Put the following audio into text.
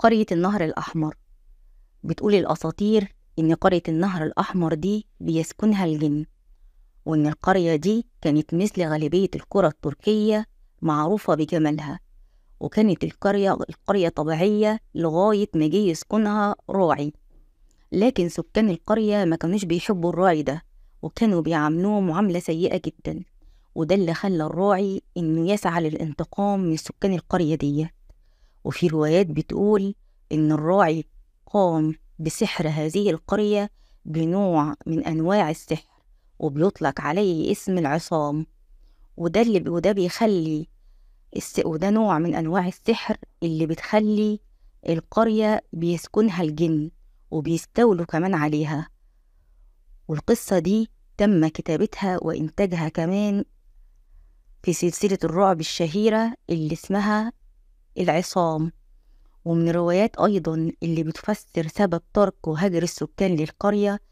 قرية النهر الأحمر بتقول الأساطير إن قرية النهر الأحمر دي بيسكنها الجن وإن القرية دي كانت مثل غالبية القرى التركية معروفة بجمالها وكانت القرية القرية طبيعية لغاية ما جه يسكنها راعي لكن سكان القرية ما كانوش بيحبوا الراعي ده وكانوا بيعاملوه معاملة سيئة جدا وده اللي خلى الراعي إنه يسعى للانتقام من سكان القرية ديه وفي روايات بتقول إن الراعي قام بسحر هذه القرية بنوع من أنواع السحر وبيطلق عليه اسم العصام وده اللي وده بيخلي وده نوع من أنواع السحر اللي بتخلي القرية بيسكنها الجن وبيستولوا كمان عليها والقصة دي تم كتابتها وإنتاجها كمان في سلسلة الرعب الشهيرة اللي اسمها العصام ومن الروايات أيضا اللي بتفسر سبب ترك وهجر السكان للقرية